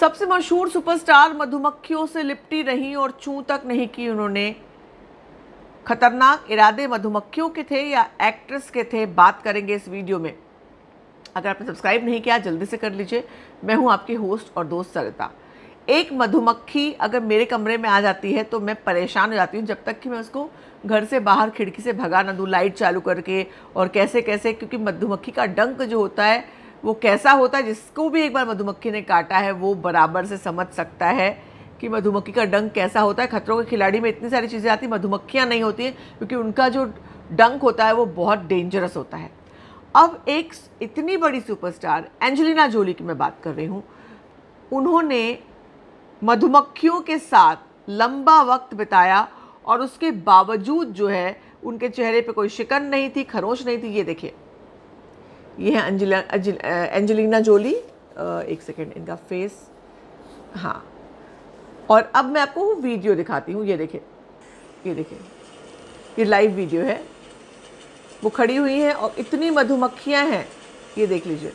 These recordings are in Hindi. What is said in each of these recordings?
सबसे मशहूर सुपरस्टार मधुमक्खियों से लिपटी रहीं और चूं तक नहीं की उन्होंने खतरनाक इरादे मधुमक्खियों के थे या एक्ट्रेस के थे बात करेंगे इस वीडियो में अगर आपने सब्सक्राइब नहीं किया जल्दी से कर लीजिए मैं हूं आपके होस्ट और दोस्त सरिता एक मधुमक्खी अगर मेरे कमरे में आ जाती है तो मैं परेशान हो जाती हूँ जब तक कि मैं उसको घर से बाहर खिड़की से भगा ना दूँ लाइट चालू करके और कैसे कैसे क्योंकि मधुमक्खी का डंक जो होता है वो कैसा होता है जिसको भी एक बार मधुमक्खी ने काटा है वो बराबर से समझ सकता है कि मधुमक्खी का डंक कैसा होता है खतरों के खिलाड़ी में इतनी सारी चीज़ें आती मधुमक्खियाँ नहीं होती हैं क्योंकि उनका जो डंक होता है वो बहुत डेंजरस होता है अब एक इतनी बड़ी सुपरस्टार एंजेलिना जोली की मैं बात कर रही हूँ उन्होंने मधुमक्खियों के साथ लंबा वक्त बिताया और उसके बावजूद जो है उनके चेहरे पे कोई शिकन नहीं थी खरोश नहीं थी ये देखिए ये है अंजला एंजलिना जोली एक सेकेंड इनका फेस हाँ और अब मैं आपको वीडियो दिखाती हूँ ये देखें ये देखें ये लाइव वीडियो है वो खड़ी हुई है और इतनी मधुमक्खियाँ हैं ये देख लीजिए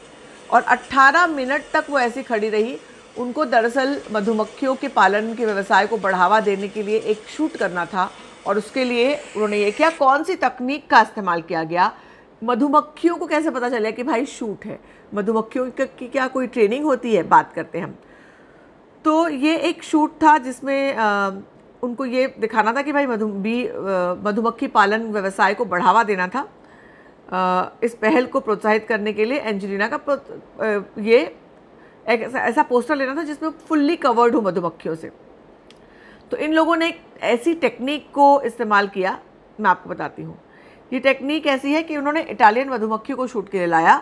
और 18 मिनट तक वो ऐसी खड़ी रही उनको दरअसल मधुमक्खियों के पालन के व्यवसाय को बढ़ावा देने के लिए एक शूट करना था और उसके लिए उन्होंने ये किया कौन सी तकनीक का इस्तेमाल किया गया मधुमक्खियों को कैसे पता चले कि भाई शूट है मधुमक्खियों की क्या कोई ट्रेनिंग होती है बात करते हैं हम तो ये एक शूट था जिसमें आ, उनको ये दिखाना था कि भाई मधु भी मधुमक्खी पालन व्यवसाय को बढ़ावा देना था आ, इस पहल को प्रोत्साहित करने के लिए एंजेलिना का आ, ये एक ऐसा, ऐसा पोस्टर लेना था जिसमें फुल्ली कवर्ड हो मधुमक्खियों से तो इन लोगों ने एक ऐसी टेक्निक को इस्तेमाल किया मैं आपको बताती हूँ ये टेक्निक ऐसी है कि उन्होंने इटालियन मधुमक्खी को शूट के लिए लाया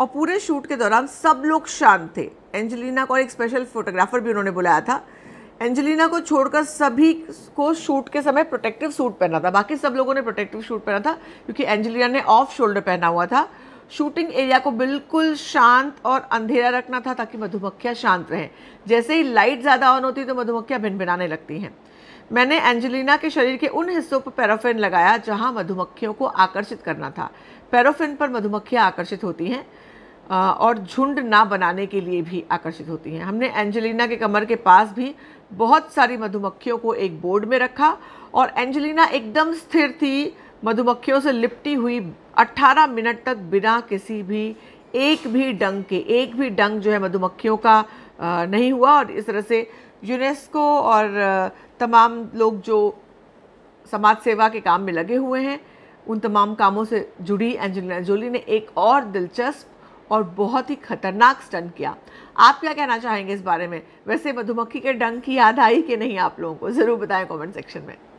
और पूरे शूट के दौरान सब लोग शांत थे एंजेलिना को एक स्पेशल फोटोग्राफर भी उन्होंने बुलाया था एंजेलिना को छोड़कर सभी को शूट के समय प्रोटेक्टिव सूट पहना था बाकी सब लोगों ने प्रोटेक्टिव सूट पहना था क्योंकि एंजेलिना ने ऑफ शोल्डर पहना हुआ था शूटिंग एरिया को बिल्कुल शांत और अंधेरा रखना था ताकि मधुमक्खियाँ शांत रहें जैसे ही लाइट ज़्यादा ऑन होती तो मधुमक्खियाँ भिन भिनाने लगती हैं मैंने एंजेलिना के शरीर के उन हिस्सों पर पैराफिन लगाया जहां मधुमक्खियों को आकर्षित करना था पैराफिन पर मधुमक्खियां आकर्षित होती हैं और झुंड ना बनाने के लिए भी आकर्षित होती हैं हमने एंजेलिना के कमर के पास भी बहुत सारी मधुमक्खियों को एक बोर्ड में रखा और एंजेलिना एकदम स्थिर थी मधुमक्खियों से लिपटी हुई 18 मिनट तक बिना किसी भी एक भी डंग के एक भी डंग जो है मधुमक्खियों का नहीं हुआ और इस तरह से यूनेस्को और तमाम लोग जो समाज सेवा के काम में लगे हुए हैं उन तमाम कामों से जुड़ी एंजेलिना जोली ने एक और दिलचस्प और बहुत ही खतरनाक स्टन किया आप क्या कहना चाहेंगे इस बारे में वैसे मधुमक्खी के डंक की याद आई कि नहीं आप लोगों को ज़रूर बताएं कमेंट सेक्शन में